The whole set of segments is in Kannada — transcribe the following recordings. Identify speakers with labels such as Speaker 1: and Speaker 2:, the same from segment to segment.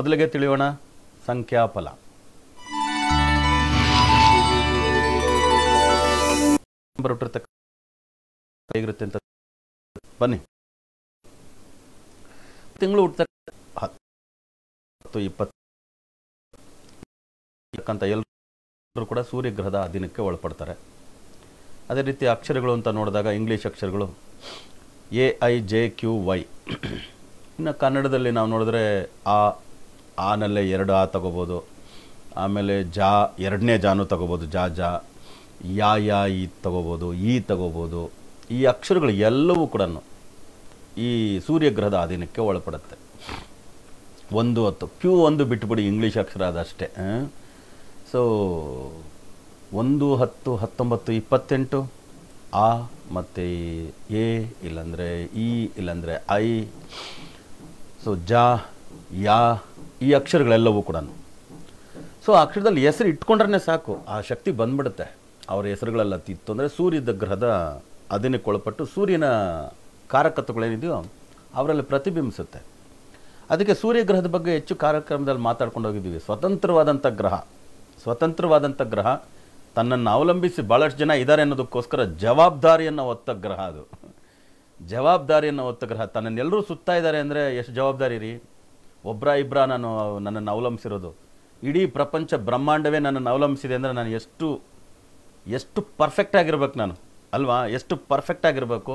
Speaker 1: ಮೊದಲಿಗೆ ತಿಳಿಯೋಣ ಸಂಖ್ಯಾಫಲ ಬನ್ನಿ ತಿಂಗಳು ಹತ್ತು ಇಪ್ಪತ್ತು ಎಲ್ಲರೂ ಕೂಡ ಸೂರ್ಯಗ್ರಹದ ಅಧೀನಕ್ಕೆ ಒಳಪಡ್ತಾರೆ ಅದೇ ರೀತಿ ಅಕ್ಷರಗಳು ಅಂತ ನೋಡಿದಾಗ ಇಂಗ್ಲೀಷ್ ಅಕ್ಷರಗಳು A I J Q Y ಇನ್ನು ಕನ್ನಡದಲ್ಲಿ ನಾವು ನೋಡಿದ್ರೆ ಆ ಆನಲ್ಲೇ ಎರಡು ಆ ತಗೋಬೋದು ಆಮೇಲೆ ಜಾ ಎರಡನೇ ಜಾನು ತಗೋಬೋದು ಜಾ ಜಾ ಯಾ ಯಾ ಈ ತಗೋಬೋದು ಈ ತಗೋಬೋದು ಈ ಅಕ್ಷರಗಳು ಎಲ್ಲವೂ ಕೂಡ ಈ ಸೂರ್ಯಗ್ರಹದ ಅಧೀನಕ್ಕೆ ಒಳಪಡುತ್ತೆ ಒಂದು ಹತ್ತು ಕ್ಯೂ ಒಂದು ಬಿಟ್ಟುಬಿಡಿ ಇಂಗ್ಲೀಷ್ ಅಕ್ಷರ ಅದಷ್ಟೇ ಸೊ ಒಂದು ಹತ್ತು ಹತ್ತೊಂಬತ್ತು ಇಪ್ಪತ್ತೆಂಟು ಆ ಮತ್ತು ಎ ಇಲ್ಲಂದರೆ ಇ ಇಲ್ಲಾಂದರೆ ಐ ಸೊ ಜಾ ಯಾ ಈ ಅಕ್ಷರಗಳೆಲ್ಲವೂ ಕೂಡ ಸೊ ಅಕ್ಷರದಲ್ಲಿ ಹೆಸರು ಇಟ್ಕೊಂಡ್ರೆ ಸಾಕು ಆ ಶಕ್ತಿ ಬಂದ್ಬಿಡುತ್ತೆ ಅವರ ಹೆಸರುಗಳೆಲ್ಲ ತಿತ್ತು ಅಂದರೆ ಸೂರ್ಯದ ಗ್ರಹದ ಅದನ್ನೇ ಕೊಳಪಟ್ಟು ಸೂರ್ಯನ ಕಾರಕತ್ವಗಳೇನಿದೆಯೋ ಅವರಲ್ಲಿ ಪ್ರತಿಬಿಂಬಿಸುತ್ತೆ ಅದಕ್ಕೆ ಸೂರ್ಯಗ್ರಹದ ಬಗ್ಗೆ ಹೆಚ್ಚು ಕಾರ್ಯಕ್ರಮದಲ್ಲಿ ಮಾತಾಡ್ಕೊಂಡು ಹೋಗಿದ್ದೀವಿ ಸ್ವತಂತ್ರವಾದಂಥ ಗ್ರಹ ಸ್ವತಂತ್ರವಾದಂಥ ಗ್ರಹ ತನ್ನನ್ನು ಅವಲಂಬಿಸಿ ಭಾಳಷ್ಟು ಜನ ಇದ್ದಾರೆ ಅನ್ನೋದಕ್ಕೋಸ್ಕರ ಜವಾಬ್ದಾರಿಯನ್ನು ಒತ್ತ ಗ್ರಹ ಅದು ಜವಾಬ್ದಾರಿಯನ್ನು ಹೊತ್ತ ಗ್ರಹ ತನ್ನನ್ನೆಲ್ಲರೂ ಸುತ್ತಾ ಇದ್ದಾರೆ ಅಂದರೆ ಎಷ್ಟು ಜವಾಬ್ದಾರಿ ರೀ ಒಬ್ಬರ ಇಬ್ಬರ ನಾನು ನನ್ನನ್ನು ಅವಲಂಬಿಸಿರೋದು ಇಡೀ ಪ್ರಪಂಚ ಬ್ರಹ್ಮಾಂಡವೇ ನನ್ನನ್ನು ಅವಲಂಬಿಸಿದೆ ಅಂದರೆ ನಾನು ಎಷ್ಟು ಎಷ್ಟು ಪರ್ಫೆಕ್ಟ್ ಆಗಿರ್ಬೇಕು ನಾನು ಅಲ್ವಾ ಎಷ್ಟು ಪರ್ಫೆಕ್ಟ್ ಆಗಿರಬೇಕು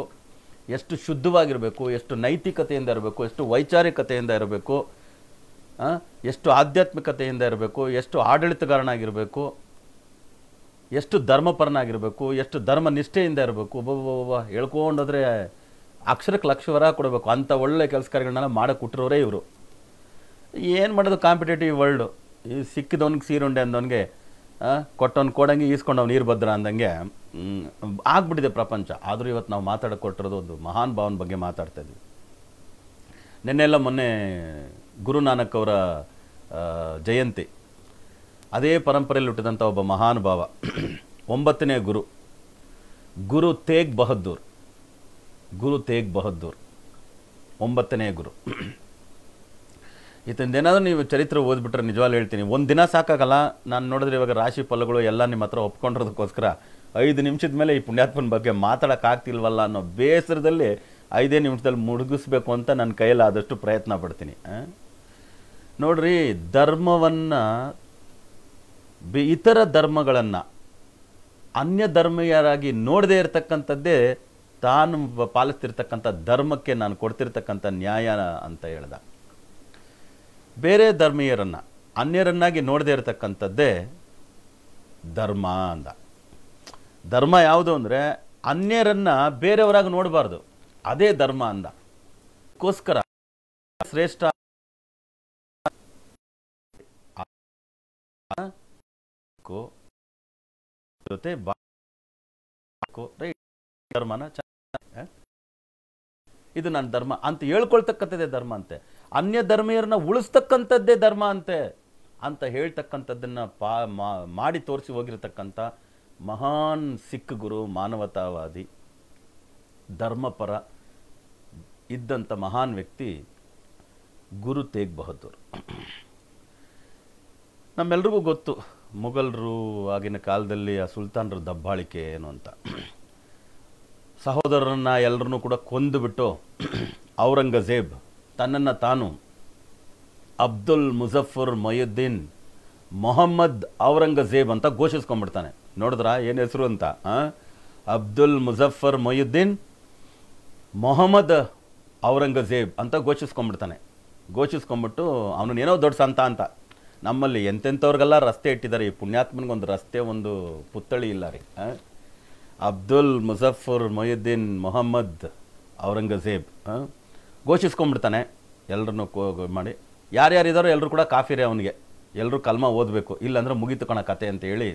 Speaker 1: ಎಷ್ಟು ಶುದ್ಧವಾಗಿರಬೇಕು ಎಷ್ಟು ನೈತಿಕತೆಯಿಂದ ಇರಬೇಕು ಎಷ್ಟು ವೈಚಾರಿಕತೆಯಿಂದ ಇರಬೇಕು ಎಷ್ಟು ಆಧ್ಯಾತ್ಮಿಕತೆಯಿಂದ ಇರಬೇಕು ಎಷ್ಟು ಆಡಳಿತಗಾರನಾಗಿರಬೇಕು ಎಷ್ಟು ಧರ್ಮಪರನಾಗಿರಬೇಕು ಎಷ್ಟು ಧರ್ಮ ನಿಷ್ಠೆಯಿಂದ ಇರಬೇಕು ಒಬ್ಬೊಬ್ಬ ಹೇಳ್ಕೊಂಡೋದ್ರೆ ಅಕ್ಷರಕ್ಕೆ ಲಕ್ಷವರ ಕೊಡಬೇಕು ಅಂಥ ಒಳ್ಳೆ ಕೆಲಸಗಾರಗಳನ್ನೆಲ್ಲ ಮಾಡಕ್ಕೆ ಹುಟ್ಟಿರೋರೇ ಇವರು ಏನು ಮಾಡೋದು ಕಾಂಪಿಟೇಟಿವ್ ವರ್ಲ್ಡು ಈ ಸಿಕ್ಕಿದವನಿಗೆ ಸೀರುಂಡೆ ಅಂದವನಿಗೆ ಕೊಟ್ಟವ್ನು ಕೊಡಂಗೆ ಈಸ್ಕೊಂಡವ್ ನೀರು ಭದ್ರ ಅಂದಂಗೆ ಆಗ್ಬಿಟ್ಟಿದೆ ಪ್ರಪಂಚ ಆದರೂ ಇವತ್ತು ನಾವು ಮಾತಾಡೋ ಕೊಟ್ಟಿರೋದು ಒಂದು ಮಹಾನ್ ಭಾವನ ಬಗ್ಗೆ ಮಾತಾಡ್ತಾ ಇದ್ವಿ ನಿನ್ನೆಲ್ಲ ಮೊನ್ನೆ ಗುರುನಾನಕ್ ಅವರ ಜಯಂತಿ ಅದೇ ಪರಂಪರೆಯಲ್ಲಿ ಹುಟ್ಟಿದಂಥ ಒಬ್ಬ ಮಹಾನ್ ಭಾವ ಒಂಬತ್ತನೇ ಗುರು ಗುರು ತೇಗ್ ಬಹದ್ದೂರ್ ಗುರು ತೇಗ್ ಬಹದ್ದೂರ್ ಒಂಬತ್ತನೇ ಗುರು ಇದನ್ನೇನಾದ್ರೂ ನೀವು ಚರಿತ್ರೆ ಓದ್ಬಿಟ್ರೆ ನಿಜವಾಗ್ಲೂ ಹೇಳ್ತೀನಿ ಒಂದು ದಿನ ಸಾಕಾಗಲ್ಲ ನಾನು ನೋಡಿದ್ರೆ ಇವಾಗ ರಾಶಿ ಫಲಗಳು ಎಲ್ಲ ನಿಮ್ಮ ಹತ್ರ ಒಪ್ಕೊಂಡಿರೋದಕ್ಕೋಸ್ಕರ ಐದು ನಿಮಿಷದ ಮೇಲೆ ಈ ಪುಣ್ಯಾತ್ಮನ ಬಗ್ಗೆ ಮಾತಾಡೋಕ್ಕಾಗ್ತಿಲ್ವಲ್ಲ ಅನ್ನೋ ಬೇಸರದಲ್ಲಿ ಐದೇ ನಿಮಿಷದಲ್ಲಿ ಮುಳುಗಿಸ್ಬೇಕು ಅಂತ ನನ್ನ ಕೈಯಲ್ಲಿ ಆದಷ್ಟು ಪ್ರಯತ್ನ ಪಡ್ತೀನಿ ನೋಡ್ರಿ ಧರ್ಮವನ್ನು ಬಿ ಇತರ ಧರ್ಮಗಳನ್ನು ಅನ್ಯ ಧರ್ಮೀಯರಾಗಿ ನೋಡದೇ ಇರತಕ್ಕಂಥದ್ದೇ ತಾನು ಪಾಲಿಸ್ತಿರ್ತಕ್ಕಂಥ ಧರ್ಮಕ್ಕೆ ನಾನು ಕೊಡ್ತಿರ್ತಕ್ಕಂಥ ನ್ಯಾಯ ಅಂತ ಹೇಳ್ದೆ ಬೇರೆ ಧರ್ಮೀಯರನ್ನು ಅನ್ಯರನ್ನಾಗಿ ನೋಡದೇ ಇರತಕ್ಕಂಥದ್ದೇ ಧರ್ಮ ಅಂದ ಧರ್ಮ ಯಾವುದು ಅಂದರೆ ಅನ್ಯರನ್ನು ಬೇರೆಯವರಾಗಿ ನೋಡಬಾರ್ದು ಅದೇ ಧರ್ಮ ಅಂದ ಅದಕ್ಕೋಸ್ಕರ ಶ್ರೇಷ್ಠ ಜೊತೆ ಧರ್ಮನ ಇದು ನನ್ನ ಧರ್ಮ ಅಂತ ಹೇಳ್ಕೊಳ್ತಕ್ಕಂಥದ್ದೇ ಧರ್ಮ ಅಂತೆ ಅನ್ಯ ಧರ್ಮೀಯರನ್ನ ಉಳಿಸ್ತಕ್ಕಂಥದ್ದೇ ಧರ್ಮ ಅಂತೆ ಅಂತ ಹೇಳ್ತಕ್ಕಂಥದ್ದನ್ನು ಪಾ ಮಾಡಿ ತೋರಿಸಿ ಹೋಗಿರತಕ್ಕಂಥ ಮಹಾನ್ ಸಿಖ್ ಗುರು ಮಾನವತಾವಾದಿ ಧರ್ಮಪರ ಇದ್ದಂಥ ಮಹಾನ್ ವ್ಯಕ್ತಿ ಗುರು ತೇಗ್ ಬಹದ್ದೂರ್ ನಮ್ಮೆಲ್ರಿಗೂ ಗೊತ್ತು ಮೊಘಲರು ಆಗಿನ ಕಾಲದಲ್ಲಿ ಆ ಸುಲ್ತಾನರು ದಬ್ಬಾಳಿಕೆ ಏನು ಅಂತ ಸಹೋದರರನ್ನ ಎಲ್ಲರನ್ನೂ ಕೂಡ ಕೊಂದುಬಿಟ್ಟು ಔರಂಗಜೇಬ್ ತನ್ನನ್ನು ತಾನು ಅಬ್ದುಲ್ ಮುಜಫರ್ ಮೊಯುದ್ದೀನ್ ಮೊಹಮ್ಮದ್ ಔರಂಗಜೇಬ್ ಅಂತ ಘೋಷಿಸ್ಕೊಂಡ್ಬಿಡ್ತಾನೆ ನೋಡಿದ್ರ ಏನು ಹೆಸರು ಅಂತ ಅಬ್ದುಲ್ ಮುಜಫರ್ ಮೊಯುದ್ದೀನ್ ಮೊಹಮ್ಮದ್ ಔರಂಗಜೇಬ್ ಅಂತ ಘೋಷಿಸ್ಕೊಂಡ್ಬಿಡ್ತಾನೆ ಘೋಷಿಸ್ಕೊಂಬಿಟ್ಟು ಅವನನ್ನು ಏನೋ ದೊಡ್ಡ ಸಂತ ಅಂತ ನಮ್ಮಲ್ಲಿ ಎಂತೆಂಥವ್ರಿಗೆಲ್ಲ ರಸ್ತೆ ಇಟ್ಟಿದ್ದಾರೆ ಈ ಪುಣ್ಯಾತ್ಮನಿಗೊಂದು ರಸ್ತೆ ಒಂದು ಪುತ್ಥಳಿ ಇಲ್ಲ ರೀ ಅಬ್ದುಲ್ ಮುಜಫರ್ ಮೊಯುದ್ದೀನ್ ಮೊಹಮ್ಮದ್ ಔರಂಗಜೇಬ್ ಘೋಷಿಸ್ಕೊಂಡ್ಬಿಡ್ತಾನೆ ಎಲ್ಲರನ್ನು ಕೋ ಮಾಡಿ ಯಾರ್ಯಾರಿದ್ದಾರೋ ಎಲ್ಲರೂ ಕೂಡ ಕಾಫಿರೇ ಅವನಿಗೆ ಎಲ್ಲರೂ ಕಲ್ಮ ಓದಬೇಕು ಇಲ್ಲಾಂದ್ರೆ ಮುಗಿತು ಕಣ ಕತೆ ಅಂತ ಹೇಳಿ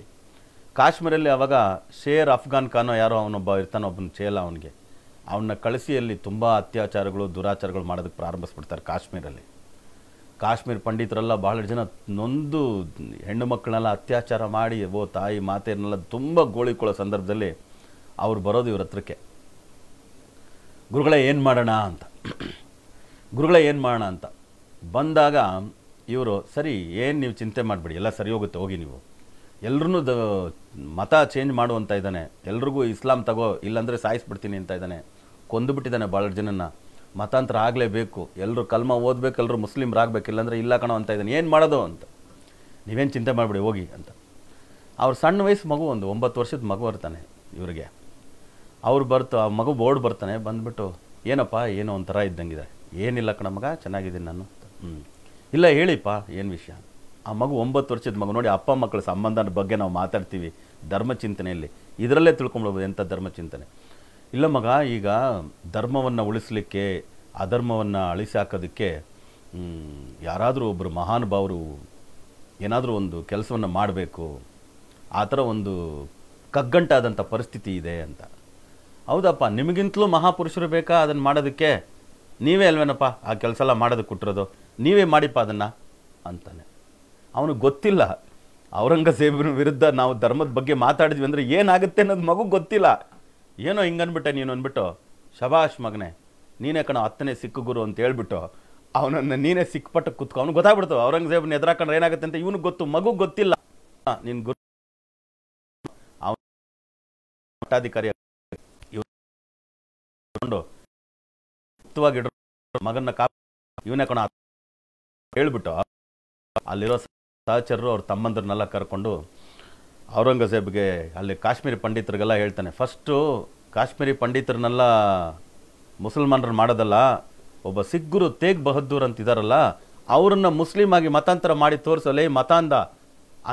Speaker 1: ಕಾಶ್ಮೀರಲ್ಲಿ ಅವಾಗ ಶೇರ್ ಅಫ್ಘಾನ್ ಖಾನೋ ಯಾರೋ ಅವನೊಬ್ಬ ಇರ್ತಾನೆ ಒಬ್ಬನ ಚೇಲ ಅವನಿಗೆ ಅವನ್ನ ಕಳಿಸಿ ಅಲ್ಲಿ ತುಂಬ ಅತ್ಯಾಚಾರಗಳು ದುರಾಚಾರಗಳು ಮಾಡೋದಕ್ಕೆ ಪ್ರಾರಂಭಿಸ್ಬಿಡ್ತಾರೆ ಕಾಶ್ಮೀರಲ್ಲಿ ಕಾಶ್ಮೀರ ಪಂಡಿತರೆಲ್ಲ ಬಹಳ ಜನ ನೊಂದು ಹೆಣ್ಣು ಮಕ್ಕಳನ್ನೆಲ್ಲ ಅತ್ಯಾಚಾರ ಮಾಡಿ ಓ ತಾಯಿ ಮಾತೆಯನ್ನೆಲ್ಲ ತುಂಬ ಗೋಳಿಕೊಳ್ಳೋ ಸಂದರ್ಭದಲ್ಲಿ ಅವ್ರು ಬರೋದು ಇವ್ರ ಹತ್ರಕ್ಕೆ ಗುರುಗಳೇ ಏನು ಮಾಡೋಣ ಅಂತ ಗುರುಗಳ ಏನು ಮಾಡೋಣ ಅಂತ ಬಂದಾಗ ಇವರು ಸರಿ ಏನು ನೀವು ಚಿಂತೆ ಮಾಡಬೇಡಿ ಎಲ್ಲ ಸರಿ ಹೋಗುತ್ತೆ ಹೋಗಿ ನೀವು ಎಲ್ಲರೂ ದ ಮತ ಚೇಂಜ್ ಮಾಡು ಅಂತ ಇದ್ದಾನೆ ಎಲ್ರಿಗೂ ಇಸ್ಲಾಂ ತಗೋ ಇಲ್ಲಾಂದರೆ ಸಾಯಿಸ್ಬಿಡ್ತೀನಿ ಅಂತ ಇದ್ದಾನೆ ಕೊಂದುಬಿಟ್ಟಿದ್ದಾನೆ ಭಾಳ ಜನನ ಮತಾಂತರ ಆಗಲೇಬೇಕು ಎಲ್ಲರೂ ಕಲ್ಮ ಓದಬೇಕು ಎಲ್ಲರೂ ಆಗಬೇಕು ಇಲ್ಲಾಂದರೆ ಇಲ್ಲ ಕಣೋ ಅಂತ ಇದ್ದಾನೆ ಏನು ಮಾಡೋದು ಅಂತ ನೀವೇನು ಚಿಂತೆ ಮಾಡಿಬಿಡಿ ಹೋಗಿ ಅಂತ ಅವ್ರ ಸಣ್ಣ ವಯಸ್ಸು ಮಗು ಒಂದು ಒಂಬತ್ತು ವರ್ಷದ ಮಗು ಬರ್ತಾನೆ ಇವರಿಗೆ ಅವ್ರು ಬರ್ತು ಆ ಮಗು ಬೋರ್ಡ್ ಬರ್ತಾನೆ ಬಂದುಬಿಟ್ಟು ಏನಪ್ಪ ಏನೋ ಒಂಥರ ಇದ್ದಂಗಿದೆ ಏನಿಲ್ಲ ಮಗ ಚೆನ್ನಾಗಿದ್ದೀನಿ ನಾನು ಹ್ಞೂ ಇಲ್ಲ ಹೇಳಿಪ್ಪ ಏನು ವಿಷಯ ಆ ಮಗು ಒಂಬತ್ತು ವರ್ಷದ ಮಗು ನೋಡಿ ಅಪ್ಪ ಮಕ್ಕಳ ಸಂಬಂಧದ ಬಗ್ಗೆ ನಾವು ಮಾತಾಡ್ತೀವಿ ಧರ್ಮಚಿಂತನೆಯಲ್ಲಿ ಇದರಲ್ಲೇ ತಿಳ್ಕೊಂಬಿಡ್ಬೋದು ಎಂಥ ಧರ್ಮಚಿಂತನೆ ಇಲ್ಲ ಮಗ ಈಗ ಧರ್ಮವನ್ನು ಉಳಿಸಲಿಕ್ಕೆ ಅಧರ್ಮವನ್ನು ಅಳಿಸಿ ಹಾಕೋದಕ್ಕೆ ಯಾರಾದರೂ ಒಬ್ಬರು ಮಹಾನುಭಾವರು ಏನಾದರೂ ಒಂದು ಕೆಲಸವನ್ನು ಮಾಡಬೇಕು ಆ ಥರ ಒಂದು ಕಗ್ಗಂಟಾದಂಥ ಪರಿಸ್ಥಿತಿ ಇದೆ ಅಂತ ಹೌದಪ್ಪ ನಿಮಗಿಂತಲೂ ಮಹಾಪುರುಷರು ಬೇಕಾ ಅದನ್ನು ಮಾಡೋದಕ್ಕೆ ನೀವೇ ಅಲ್ವೇನಪ್ಪ ಆ ಕೆಲಸ ಎಲ್ಲ ಮಾಡೋದು ಕೊಟ್ಟಿರೋದು ನೀವೇ ಮಾಡಿಪ್ಪ ಅದನ್ನು ಅಂತಾನೆ ಅವನಿಗೆ ಗೊತ್ತಿಲ್ಲ ಔರಂಗಜೇಬನ ವಿರುದ್ಧ ನಾವು ಧರ್ಮದ ಬಗ್ಗೆ ಮಾತಾಡಿದ್ವಿ ಅಂದರೆ ಏನಾಗುತ್ತೆ ಅನ್ನೋದು ಮಗು ಗೊತ್ತಿಲ್ಲ ಏನೋ ಹಿಂಗನ್ಬಿಟ್ಟೆ ನೀನು ಅಂದ್ಬಿಟ್ಟು ಶಬಾಷ್ ಮಗನೆ ನೀನೇ ಕಣ ಹತ್ತನೇ ಸಿಕ್ಕು ಗುರು ಅಂತ ಹೇಳ್ಬಿಟ್ಟು ಅವನನ್ನು ನೀನೇ ಸಿಕ್ಕಪಟ್ಟು ಕುತ್ಕೊ ಅವ್ನಿಗೆ ಗೊತ್ತಾಗ್ಬಿಡ್ತು ಔರಂಗಜೇಬನ ಎದುರಾಕೊಂಡ್ರೆ ಏನಾಗುತ್ತೆ ಅಂತ ಇವನಿಗೆ ಗೊತ್ತು ಮಗು ಗೊತ್ತಿಲ್ಲ ನೀನು ಗುರು ಅವನು ಮಠಾಧಿಕಾರಿ ಅವ್ರ ಮಗನ ಕಾ ಇವನೇ ಕೊಣ ಹೇಳ್ಬಿಟ್ಟು ಅಲ್ಲಿರೋ ಸಹಚರರು ಅವ್ರ ತಮ್ಮಂದ್ರನ್ನೆಲ್ಲ ಕರ್ಕೊಂಡು ಔರಂಗಜೇಬ್ಗೆ ಅಲ್ಲಿ ಕಾಶ್ಮೀರಿ ಪಂಡಿತರಿಗೆಲ್ಲ ಹೇಳ್ತಾನೆ ಫಸ್ಟು ಕಾಶ್ಮೀರಿ ಪಂಡಿತರನ್ನೆಲ್ಲ ಮುಸಲ್ಮಾನರು ಮಾಡೋದಲ್ಲ ಒಬ್ಬ ಸಿಗ್ಗುರು ತೇಗ್ ಬಹದ್ದೂರ್ ಅಂತಿದಾರಲ್ಲ ಅವ್ರನ್ನ ಮುಸ್ಲಿಮ್ ಆಗಿ ಮತಾಂತರ ಮಾಡಿ ತೋರಿಸಲೇ ಮತಾಂಧ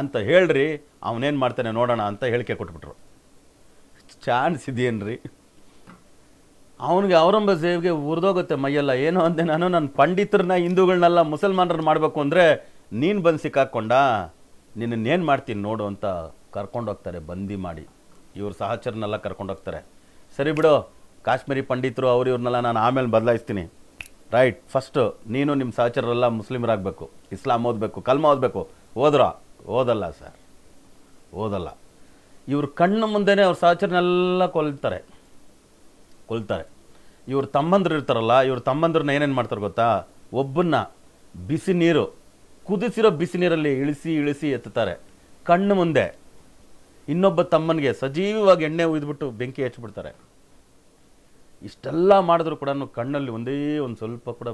Speaker 1: ಅಂತ ಹೇಳ್ರಿ ಅವನೇನು ಮಾಡ್ತಾನೆ ನೋಡೋಣ ಅಂತ ಹೇಳಿಕೆ ಕೊಟ್ಬಿಟ್ರು ಚಾನ್ಸ್ ಇದೆಯೇನ್ರಿ ಅವನಿಗೆ ಔರಂಗಜೇಬ್ಗೆ ಉರಿದೋಗುತ್ತೆ ಮೈಯೆಲ್ಲ ಏನು ಅಂದೆ ನಾನು ನನ್ನ ಪಂಡಿತರನ್ನ ಹಿಂದೂಗಳನ್ನೆಲ್ಲ ಮುಸಲ್ಮಾನರನ್ನ ಮಾಡಬೇಕು ಅಂದರೆ ನೀನು ಬಂದು ಸಿಕ್ಕಾಕ್ಕೊಂಡ ನಿನ್ನೇನು ಮಾಡ್ತೀನಿ ನೋಡು ಅಂತ ಕರ್ಕೊಂಡೋಗ್ತಾರೆ ಬಂದಿ ಮಾಡಿ ಇವ್ರ ಸಹಚರನ್ನೆಲ್ಲ ಕರ್ಕೊಂಡೋಗ್ತಾರೆ ಸರಿ ಬಿಡು ಕಾಶ್ಮೀರಿ ಪಂಡಿತರು ಅವ್ರು ಇವ್ರನ್ನೆಲ್ಲ ನಾನು ಆಮೇಲೆ ಬದಲಾಯಿಸ್ತೀನಿ ರೈಟ್ ಫಸ್ಟು ನೀನು ನಿಮ್ಮ ಸಹಚರರೆಲ್ಲ ಮುಸ್ಲಿಮರಾಗಬೇಕು ಇಸ್ಲಾಂ ಓದಬೇಕು ಕಲ್ಮ ಓದಬೇಕು ಓದ್ರ ಓದಲ್ಲ ಸರ್ ಓದಲ್ಲ ಇವ್ರ ಕಣ್ಣು ಮುಂದೆನೇ ಅವ್ರ ಸಹಚರನ್ನೆಲ್ಲ ಕೊಲ್ತಾರೆ ಕೊಲ್ತಾರೆ ಇವ್ರು ತಮ್ಮಂದ್ರು ಇರ್ತಾರಲ್ಲ ಇವ್ರ ತಮ್ಮಂದ್ರನ್ನ ಏನೇನು ಮಾಡ್ತಾರೆ ಗೊತ್ತಾ ಒಬ್ಬನ್ನ ಬಿಸಿ ನೀರು ಕುದಿಸಿರೋ ಬಿಸಿ ನೀರಲ್ಲಿ ಇಳಿಸಿ ಇಳಿಸಿ ಎತ್ತುತ್ತಾರೆ ಕಣ್ಣು ಮುಂದೆ ಇನ್ನೊಬ್ಬ ತಮ್ಮನಿಗೆ ಸಜೀವವಾಗಿ ಎಣ್ಣೆ ಉಯ್ದುಬಿಟ್ಟು ಬೆಂಕಿ ಹಚ್ಚಿಬಿಡ್ತಾರೆ ಇಷ್ಟೆಲ್ಲ ಮಾಡಿದ್ರು ಕೂಡ ಕಣ್ಣಲ್ಲಿ ಒಂದೇ ಒಂದು ಸ್ವಲ್ಪ ಕೂಡ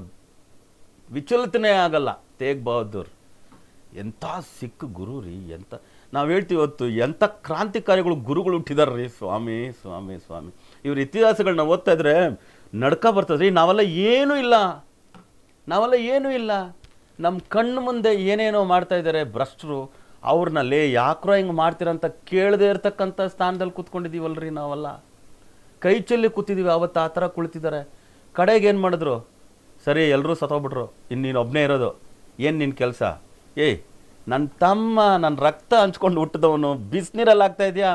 Speaker 1: ವಿಚಲಿತನೇ ಆಗಲ್ಲ ತೇಗ್ ಬಹದ್ದೂರ್ ಎಂಥ ಸಿಕ್ಕ ಗುರು ರೀ ಎಂಥ ನಾವು ಹೇಳ್ತೀವಿ ಹೊತ್ತು ಎಂಥ ಕ್ರಾಂತಿಕಾರಿಗಳು ಗುರುಗಳು ಹುಟ್ಟಿದಾರ್ರಿ ಸ್ವಾಮಿ ಸ್ವಾಮಿ ಸ್ವಾಮಿ ಇವ್ರ ಇತಿಹಾಸಗಳನ್ನ ಓದ್ತಾ ಇದ್ರೆ ನಡ್ಕ ಬರ್ತದ್ರಿ ನಾವೆಲ್ಲ ಏನೂ ಇಲ್ಲ ನಾವೆಲ್ಲ ಏನೂ ಇಲ್ಲ ನಮ್ಮ ಕಣ್ಣು ಮುಂದೆ ಏನೇನೋ ಮಾಡ್ತಾ ಇದ್ದಾರೆ ಭ್ರಷ್ಟರು ಲೇ ಯಾಕ್ರೋ ಹಿಂಗೆ ಮಾಡ್ತೀರಂತ ಕೇಳದೆ ಇರ್ತಕ್ಕಂಥ ಸ್ಥಾನದಲ್ಲಿ ರೀ ನಾವೆಲ್ಲ ಕೈ ಚೆಲ್ಲಿ ಕೂತಿದ್ದೀವಿ ಅವತ್ತು ಆ ಥರ ಕುಳಿತಿದ್ದಾರೆ ಕಡೆಗೆ ಏನು ಮಾಡಿದ್ರು ಸರಿ ಎಲ್ಲರೂ ಸತ್ತೋಗ್ಬಿಟ್ರು ಇನ್ನು ನೀನು ಒಬ್ಬನೇ ಇರೋದು ಏನು ನಿನ್ನ ಕೆಲಸ ಏಯ್ ನನ್ನ ತಮ್ಮ ನನ್ನ ರಕ್ತ ಹಂಚ್ಕೊಂಡು ಹುಟ್ಟಿದವನು ಬಿಸಿನೀರಲ್ಲಿ ಆಗ್ತಾ ಇದೆಯಾ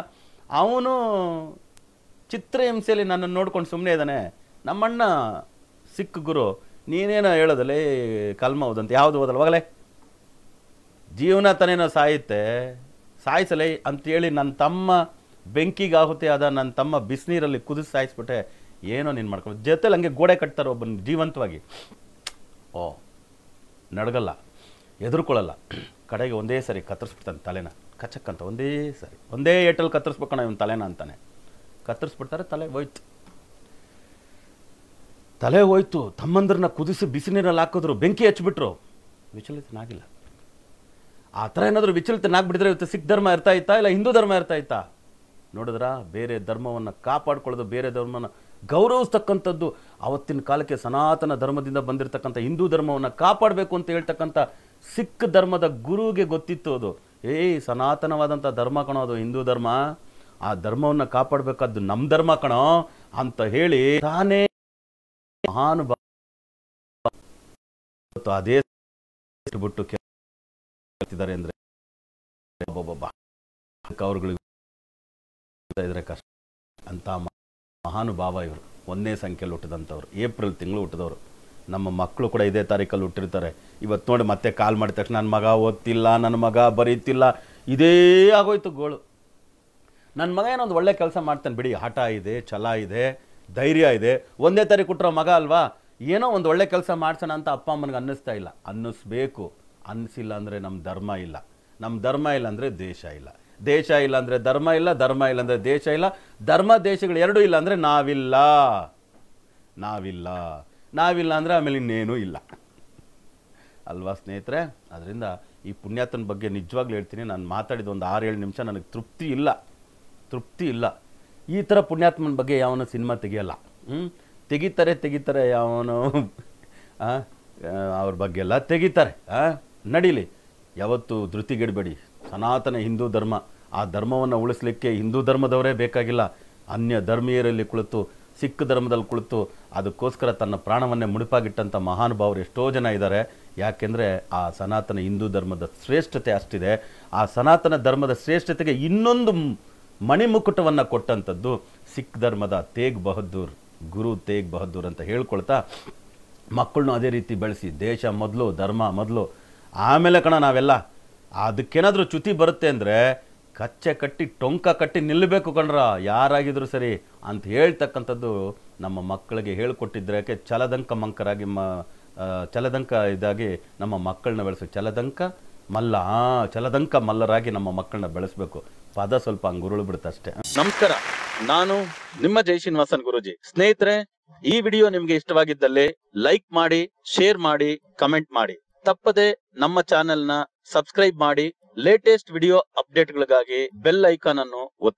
Speaker 1: ಅವನು ಚಿತ್ರಹಿಂಸೆಯಲ್ಲಿ ನನ್ನನ್ನು ನೋಡ್ಕೊಂಡು ಸುಮ್ಮನೆ ಇದ್ದಾನೆ ನಮ್ಮಣ್ಣ ಸಿಕ್ಕ ಗುರು ನೀನೇನೋ ಹೇಳೋದಲ್ಲ ಕಲ್ಮ ಓದಂತ ಯಾವುದು ಓದಲ್ವಾಗಲೇ ಜೀವನ ತನೇನೋ ಸಾಯುತ್ತೆ ಸಾಯಿಸಲೇ ಅಂತೇಳಿ ನನ್ನ ತಮ್ಮ ಬೆಂಕಿಗಾಹುತಿ ಆದ ನನ್ನ ತಮ್ಮ ಬಿಸಿನೀರಲ್ಲಿ ಕುದಿಸಿ ಸಾಯಿಸ್ಬಿಟ್ಟೆ ಏನೋ ನೀನು ಮಾಡ್ಕೊಂಡು ಜೊತೆಲಿ ಹಂಗೆ ಗೋಡೆ ಕಟ್ತಾರೆ ಒಬ್ಬನ ಜೀವಂತವಾಗಿ ಓ ನಡಗಲ್ಲ ಎದುರ್ಕೊಳ್ಳಲ್ಲ ಕಡೆಗೆ ಒಂದೇ ಸರಿ ಕತ್ತರಿಸ್ಬಿಡ್ತಾನೆ ತಲೆನ ಕಚ್ಚಕ್ಕಂತ ಒಂದೇ ಸರಿ ಒಂದೇ ಏಟಲ್ಲಿ ಕತ್ತರಿಸ್ಬೇಕಣ್ಣ ಇವನು ತಲೆನ ಅಂತಾನೆ ಕತ್ತರಿಸ್ಬಿಡ್ತಾರೆ ತಲೆ ಹೋಯ್ತು ತಲೆ ಹೋಯ್ತು ತಮ್ಮಂದ್ರನ್ನ ಕುದಿಸಿ ಬಿಸಿ ನೀರಲ್ಲಿ ಹಾಕಿದ್ರು ಬೆಂಕಿ ಹಚ್ಚಿಬಿಟ್ರು ವಿಚಲಿತನಾಗಿಲ್ಲ ಆ ಥರ ಏನಾದರೂ ವಿಚಲಿತನಾಗ್ಬಿಟ್ಟಿದ್ರೆ ಇವತ್ತು ಸಿಖ್ ಧರ್ಮ ಇರ್ತಾ ಇತ್ತಾ ಇಲ್ಲ ಹಿಂದೂ ಧರ್ಮ ಇರ್ತಾ ಇತ್ತಾ ನೋಡಿದ್ರ ಬೇರೆ ಧರ್ಮವನ್ನು ಕಾಪಾಡ್ಕೊಳ್ಳೋದು ಬೇರೆ ಧರ್ಮನ ಗೌರವಿಸ್ತಕ್ಕಂಥದ್ದು ಆವತ್ತಿನ ಕಾಲಕ್ಕೆ ಸನಾತನ ಧರ್ಮದಿಂದ ಬಂದಿರತಕ್ಕಂಥ ಹಿಂದೂ ಧರ್ಮವನ್ನು ಕಾಪಾಡಬೇಕು ಅಂತ ಹೇಳ್ತಕ್ಕಂಥ ಸಿಖ್ ಧರ್ಮದ ಗುರುಗೆ ಗೊತ್ತಿತ್ತು ಅದು ಏಯ್ ಸನಾತನವಾದಂಥ ಧರ್ಮ ಅದು ಹಿಂದೂ ಧರ್ಮ ಆ ಧರ್ಮವನ್ನು ಕಾಪಾಡಬೇಕಾದ್ದು ನಮ್ಮ ಧರ್ಮ ಕಣೋ ಅಂತ ಹೇಳಿ ತಾನೇ ಮಹಾನುಭಾವ ಅದೇ ಬಿಟ್ಟು ಕೆತ್ತಿದ್ದಾರೆ ಅಂದರೆ ಅವರುಗಳಿಗೆ ಕಷ್ಟ ಅಂತ ಮಹಾನುಭಾವ ಇವರು ಒಂದನೇ ಸಂಖ್ಯೆಯಲ್ಲಿ ಹುಟ್ಟಿದಂಥವ್ರು ಏಪ್ರಿಲ್ ತಿಂಗಳು ಹುಟ್ಟಿದವರು ನಮ್ಮ ಮಕ್ಕಳು ಕೂಡ ಇದೇ ತಾರೀಕಲ್ಲಿ ಹುಟ್ಟಿರ್ತಾರೆ ಇವತ್ತು ನೋಡಿ ಮತ್ತೆ ಕಾಲ್ ಮಾಡಿದ ತಕ್ಷಣ ನನ್ನ ಮಗ ಓದ್ತಿಲ್ಲ ನನ್ನ ಮಗ ಬರೀತಿಲ್ಲ ಇದೇ ಆಗೋಯ್ತು ಗೋಳು ನನ್ನ ಮಗ ಏನೊಂದು ಒಳ್ಳೆ ಕೆಲಸ ಮಾಡ್ತಾನೆ ಬಿಡಿ ಹಠ ಇದೆ ಛಲ ಇದೆ ಧೈರ್ಯ ಇದೆ ಒಂದೇ ತರಿ ಕೊಟ್ಟರೋ ಮಗ ಅಲ್ವಾ ಏನೋ ಒಂದು ಒಳ್ಳೆ ಕೆಲಸ ಮಾಡ್ಸೋಣ ಅಂತ ಅಪ್ಪ ಅಮ್ಮನಿಗೆ ಅನ್ನಿಸ್ತಾ ಇಲ್ಲ ಅನ್ನಿಸ್ಬೇಕು ಅನ್ನಿಸಿಲ್ಲ ಅಂದರೆ ನಮ್ಮ ಧರ್ಮ ಇಲ್ಲ ನಮ್ಮ ಧರ್ಮ ಇಲ್ಲ ಅಂದರೆ ದೇಶ ಇಲ್ಲ ದೇಶ ಇಲ್ಲ ಅಂದರೆ ಧರ್ಮ ಇಲ್ಲ ಧರ್ಮ ಇಲ್ಲ ಅಂದರೆ ದೇಶ ಇಲ್ಲ ಧರ್ಮ ದೇಶಗಳು ಎರಡೂ ಇಲ್ಲ ಅಂದರೆ ನಾವಿಲ್ಲ ನಾವಿಲ್ಲ ನಾವಿಲ್ಲ ಅಂದರೆ ಆಮೇಲೆ ಇನ್ನೇನೂ ಇಲ್ಲ ಅಲ್ವಾ ಸ್ನೇಹಿತರೆ ಅದರಿಂದ ಈ ಪುಣ್ಯಾತನ ಬಗ್ಗೆ ನಿಜವಾಗ್ಲೂ ಹೇಳ್ತೀನಿ ನಾನು ಮಾತಾಡಿದ ಒಂದು ಆರು ಏಳು ನಿಮಿಷ ನನಗೆ ತೃಪ್ತಿ ಇಲ್ಲ ತೃಪ್ತಿ ಇಲ್ಲ ಈ ಥರ ಪುಣ್ಯಾತ್ಮನ ಬಗ್ಗೆ ಯಾವನ ಸಿನಿಮಾ ತೆಗಿಯಲ್ಲ ಹ್ಞೂ ತೆಗಿತಾರೆ ತೆಗಿತಾರೆ ಯಾವನು ಅವ್ರ ಬಗ್ಗೆ ಎಲ್ಲ ತೆಗಿತಾರೆ ನಡೀಲಿ ಯಾವತ್ತು ಧೃತಿಗೆಡಬೇಡಿ ಸನಾತನ ಹಿಂದೂ ಧರ್ಮ ಆ ಧರ್ಮವನ್ನು ಉಳಿಸ್ಲಿಕ್ಕೆ ಹಿಂದೂ ಧರ್ಮದವರೇ ಬೇಕಾಗಿಲ್ಲ ಅನ್ಯ ಧರ್ಮೀಯರಲ್ಲಿ ಕುಳಿತು ಸಿಖ್ ಧರ್ಮದಲ್ಲಿ ಕುಳಿತು ಅದಕ್ಕೋಸ್ಕರ ತನ್ನ ಪ್ರಾಣವನ್ನೇ ಮುಡಿಪಾಗಿಟ್ಟಂಥ ಮಹಾನುಭಾವರು ಎಷ್ಟೋ ಜನ ಇದ್ದಾರೆ ಯಾಕೆಂದರೆ ಆ ಸನಾತನ ಹಿಂದೂ ಧರ್ಮದ ಶ್ರೇಷ್ಠತೆ ಅಷ್ಟಿದೆ ಆ ಸನಾತನ ಧರ್ಮದ ಶ್ರೇಷ್ಠತೆಗೆ ಇನ್ನೊಂದು ಮಣಿಮುಕುಟವನ್ನು ಕೊಟ್ಟಂಥದ್ದು ಸಿಖ್ ಧರ್ಮದ ತೇಗ್ ಬಹದ್ದೂರ್ ಗುರು ತೇಗ್ ಬಹದ್ದೂರ್ ಅಂತ ಹೇಳ್ಕೊಳ್ತಾ ಮಕ್ಕಳನ್ನ ಅದೇ ರೀತಿ ಬೆಳೆಸಿ ದೇಶ ಮೊದಲು ಧರ್ಮ ಮೊದಲು ಆಮೇಲೆ ಕಣ ನಾವೆಲ್ಲ ಅದಕ್ಕೇನಾದರೂ ಚ್ಯುತಿ ಬರುತ್ತೆ ಅಂದರೆ ಕಚ್ಚೆ ಕಟ್ಟಿ ಟೊಂಕ ಕಟ್ಟಿ ನಿಲ್ಲಬೇಕು ಕಣ್ರ ಯಾರಾಗಿದ್ರು ಸರಿ ಅಂತ ಹೇಳ್ತಕ್ಕಂಥದ್ದು ನಮ್ಮ ಮಕ್ಕಳಿಗೆ ಹೇಳ್ಕೊಟ್ಟಿದ್ರೆ ಯಾಕೆ ಚಲದಂಕ ಮಂಕರಾಗಿ ಮ ಚಲದಂಕ ಇದಾಗಿ ನಮ್ಮ ಮಕ್ಕಳನ್ನ ಬೆಳೆಸೋ ಚಲದಂಕ ಮಲ್ಲ ಚಲದಂಕ ಮಲ್ಲರಾಗಿ ನಮ್ಮ ಮಕ್ಕಳನ್ನ ಬೆಳೆಸಬೇಕು ಪದ ಸ್ವಲ್ಪ ಬಿಡುತ್ತೆ ಅಷ್ಟೇ ನಮಸ್ಕಾರ ನಾನು ನಿಮ್ಮ ಜೈ ಶ್ರೀನಿವಾಸನ್ ಗುರುಜಿ ಸ್ನೇಹಿತರೆ ಈ ವಿಡಿಯೋ ನಿಮ್ಗೆ ಇಷ್ಟವಾಗಿದ್ದಲ್ಲಿ ಲೈಕ್ ಮಾಡಿ ಶೇರ್ ಮಾಡಿ ಕಮೆಂಟ್ ಮಾಡಿ ತಪ್ಪದೆ ನಮ್ಮ ಚಾನೆಲ್ ನ ಸಬ್ಸ್ಕ್ರೈಬ್ ಮಾಡಿ ಲೇಟೆಸ್ಟ್ ವಿಡಿಯೋ ಅಪ್ಡೇಟ್ಗಳಿಗಾಗಿ ಬೆಲ್ ಐಕಾನ್ ಅನ್ನು ಒತ್ತಿ